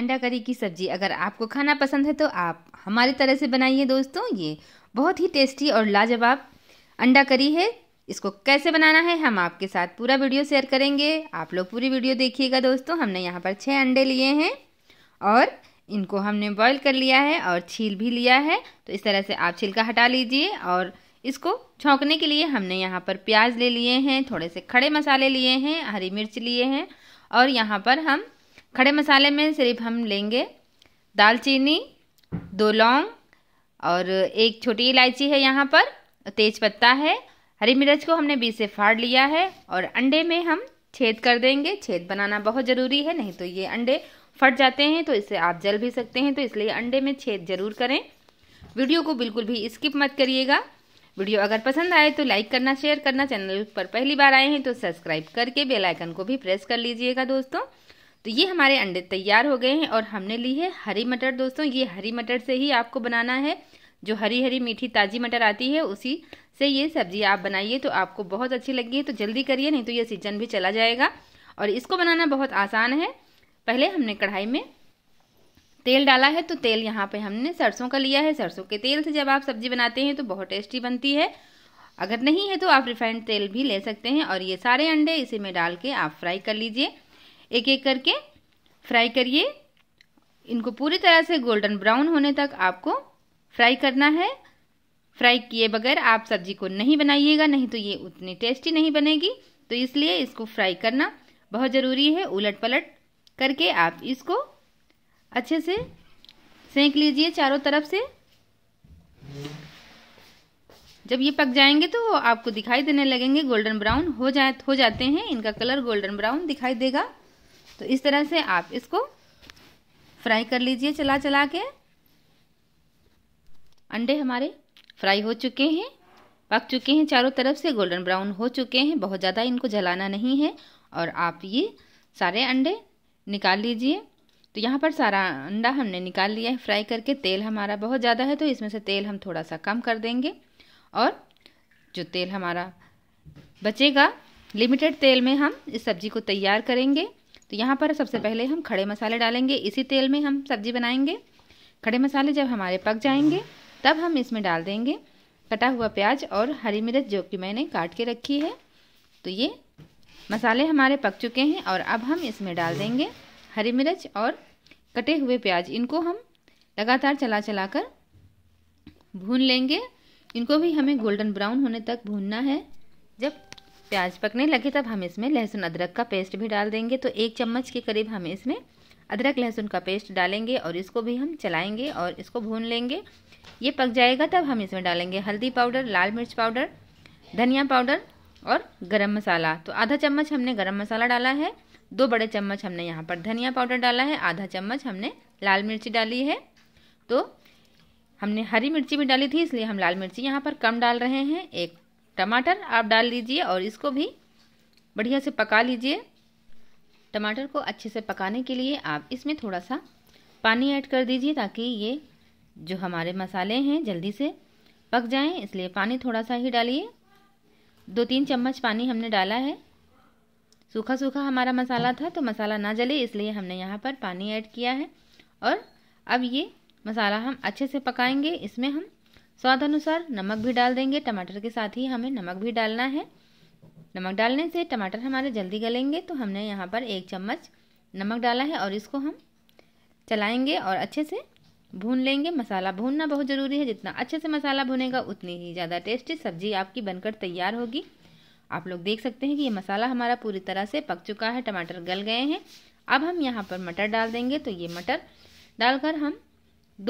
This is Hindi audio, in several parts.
अंडा करी की सब्ज़ी अगर आपको खाना पसंद है तो आप हमारी तरह से बनाइए दोस्तों ये बहुत ही टेस्टी और लाजवाब अंडा करी है इसको कैसे बनाना है हम आपके साथ पूरा वीडियो शेयर करेंगे आप लोग पूरी वीडियो देखिएगा दोस्तों हमने यहाँ पर छः अंडे लिए हैं और इनको हमने बॉईल कर लिया है और छील भी लिया है तो इस तरह से आप छिलका हटा लीजिए और इसको छौंकने के लिए हमने यहाँ पर प्याज ले लिए हैं थोड़े से खड़े मसाले लिए हैं हरी मिर्च लिए हैं और यहाँ पर हम खड़े मसाले में सिर्फ हम लेंगे दालचीनी दो लौंग और एक छोटी इलायची है यहाँ पर तेज पत्ता है हरी मिर्च को हमने बीच से फाड़ लिया है और अंडे में हम छेद कर देंगे छेद बनाना बहुत ज़रूरी है नहीं तो ये अंडे फट जाते हैं तो इससे आप जल भी सकते हैं तो इसलिए अंडे में छेद जरूर करें वीडियो को बिल्कुल भी स्किप मत करिएगा वीडियो अगर पसंद आए तो लाइक करना शेयर करना चैनल पर पहली बार आए हैं तो सब्सक्राइब करके बेलाइकन को भी प्रेस कर लीजिएगा दोस्तों तो ये हमारे अंडे तैयार हो गए हैं और हमने ली है हरी मटर दोस्तों ये हरी मटर से ही आपको बनाना है जो हरी हरी मीठी ताज़ी मटर आती है उसी से ये सब्जी आप बनाइए तो आपको बहुत अच्छी लगी है तो जल्दी करिए नहीं तो ये सीजन भी चला जाएगा और इसको बनाना बहुत आसान है पहले हमने कढ़ाई में तेल डाला है तो तेल यहाँ पे हमने सरसों का लिया है सरसों के तेल से जब आप सब्जी बनाते हैं तो बहुत टेस्टी बनती है अगर नहीं है तो आप रिफाइंड तेल भी ले सकते हैं और ये सारे अंडे इसी में डाल के आप फ्राई कर लीजिए एक एक करके फ्राई करिए इनको पूरी तरह से गोल्डन ब्राउन होने तक आपको फ्राई करना है फ्राई किए बगैर आप सब्जी को नहीं बनाइएगा नहीं तो ये उतनी टेस्टी नहीं बनेगी तो इसलिए इसको फ्राई करना बहुत ज़रूरी है उलट पलट करके आप इसको अच्छे से सेंक लीजिए चारों तरफ से जब ये पक जाएंगे तो आपको दिखाई देने लगेंगे गोल्डन ब्राउन हो जाए हो जाते हैं इनका कलर गोल्डन ब्राउन दिखाई देगा तो इस तरह से आप इसको फ्राई कर लीजिए चला चला के अंडे हमारे फ्राई हो चुके हैं पक चुके हैं चारों तरफ से गोल्डन ब्राउन हो चुके हैं बहुत ज़्यादा इनको जलाना नहीं है और आप ये सारे अंडे निकाल लीजिए तो यहाँ पर सारा अंडा हमने निकाल लिया है फ्राई करके तेल हमारा बहुत ज़्यादा है तो इसमें से तेल हम थोड़ा सा कम कर देंगे और जो तेल हमारा बचेगा लिमिटेड तेल में हम इस सब्ज़ी को तैयार करेंगे तो यहाँ पर सबसे पहले हम खड़े मसाले डालेंगे इसी तेल में हम सब्जी बनाएंगे खड़े मसाले जब हमारे पक जाएंगे तब हम इसमें डाल देंगे कटा हुआ प्याज और हरी मिर्च जो कि मैंने काट के रखी है तो ये मसाले हमारे पक चुके हैं और अब हम इसमें डाल देंगे हरी मिर्च और कटे हुए प्याज इनको हम लगातार चला चला कर भून लेंगे इनको भी हमें गोल्डन ब्राउन होने तक भूनना है जब प्याज पकने लगे तब हम इसमें लहसुन अदरक का पेस्ट भी डाल देंगे तो एक चम्मच के करीब हम इसमें अदरक लहसुन का पेस्ट डालेंगे और इसको भी हम चलाएंगे और इसको भून लेंगे ये पक जाएगा तब हम इसमें डालेंगे हल्दी पाउडर लाल मिर्च पाउडर धनिया पाउडर और गरम मसाला तो आधा चम्मच हमने गरम मसाला डाला है दो बड़े चम्मच हमने यहाँ पर धनिया पाउडर डाला है आधा चम्मच हमने लाल मिर्ची डाली है तो हमने हरी मिर्ची भी डाली थी इसलिए हम लाल मिर्ची यहाँ पर कम डाल रहे हैं एक टमाटर आप डाल लीजिए और इसको भी बढ़िया से पका लीजिए टमाटर को अच्छे से पकाने के लिए आप इसमें थोड़ा सा पानी ऐड कर दीजिए ताकि ये जो हमारे मसाले हैं जल्दी से पक जाएं इसलिए पानी थोड़ा सा ही डालिए दो तीन चम्मच पानी हमने डाला है सूखा सूखा हमारा मसाला था तो मसाला ना जले इसलिए हमने यहाँ पर पानी ऐड किया है और अब ये मसाला हम अच्छे से पकाएंगे इसमें हम स्वाद अनुसार नमक भी डाल देंगे टमाटर के साथ ही हमें नमक भी डालना है नमक डालने से टमाटर हमारे जल्दी गलेंगे तो हमने यहाँ पर एक चम्मच नमक डाला है और इसको हम चलाएंगे और अच्छे से भून लेंगे मसाला भूनना बहुत ज़रूरी है जितना अच्छे से मसाला भुनेगा उतनी ही ज़्यादा टेस्टी सब्जी आपकी बनकर तैयार होगी आप लोग देख सकते हैं कि ये मसाला हमारा पूरी तरह से पक चुका है टमाटर गल गए हैं अब हम यहाँ पर मटर डाल देंगे तो ये मटर डालकर हम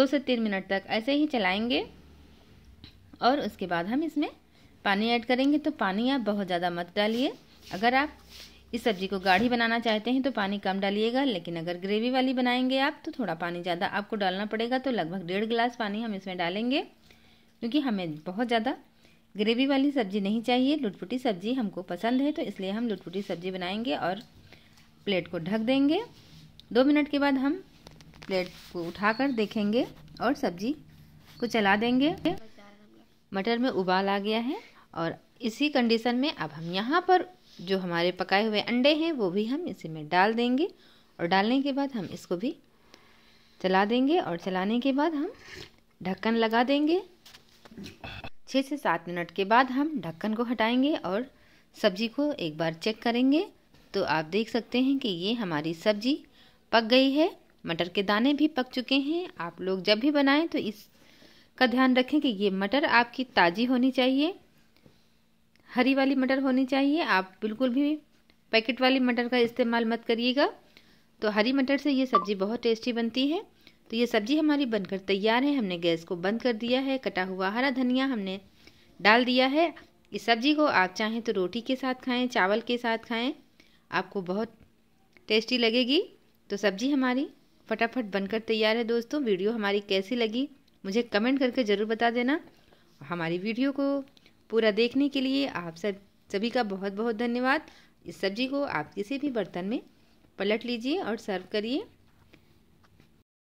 दो से तीन मिनट तक ऐसे ही चलाएंगे और उसके बाद हम इसमें पानी ऐड करेंगे तो पानी आप बहुत ज़्यादा मत डालिए अगर आप इस सब्जी को गाढ़ी बनाना चाहते हैं तो पानी कम डालिएगा लेकिन अगर ग्रेवी वाली बनाएंगे आप तो थोड़ा पानी ज़्यादा आपको डालना पड़ेगा तो लगभग डेढ़ गिलास पानी हम इसमें डालेंगे क्योंकि हमें बहुत ज़्यादा ग्रेवी वाली सब्जी नहीं चाहिए लुटपुटी सब्जी हमको पसंद है तो इसलिए हम लुटपुटी सब्जी बनाएंगे और प्लेट को ढक देंगे दो मिनट के बाद हम प्लेट को उठाकर देखेंगे और सब्जी को चला देंगे मटर में उबाल आ गया है और इसी कंडीशन में अब हम यहाँ पर जो हमारे पकाए हुए अंडे हैं वो भी हम इसी में डाल देंगे और डालने के बाद हम इसको भी चला देंगे और चलाने के बाद हम ढक्कन लगा देंगे छः से सात मिनट के बाद हम ढक्कन को हटाएंगे और सब्जी को एक बार चेक करेंगे तो आप देख सकते हैं कि ये हमारी सब्जी पक गई है मटर के दाने भी पक चुके हैं आप लोग जब भी बनाएं तो इस का ध्यान रखें कि ये मटर आपकी ताज़ी होनी चाहिए हरी वाली मटर होनी चाहिए आप बिल्कुल भी पैकेट वाली मटर का इस्तेमाल मत करिएगा तो हरी मटर से ये सब्ज़ी बहुत टेस्टी बनती है तो ये सब्ज़ी हमारी बनकर तैयार है हमने गैस को बंद कर दिया है कटा हुआ हरा धनिया हमने डाल दिया है इस सब्ज़ी को आप चाहें तो रोटी के साथ खाएं चावल के साथ खाएं आपको बहुत टेस्टी लगेगी तो सब्ज़ी हमारी फटाफट बनकर तैयार है दोस्तों वीडियो हमारी कैसी लगी मुझे कमेंट करके ज़रूर बता देना हमारी वीडियो को पूरा देखने के लिए आप सब सभी का बहुत बहुत धन्यवाद इस सब्जी को आप किसी भी बर्तन में पलट लीजिए और सर्व करिए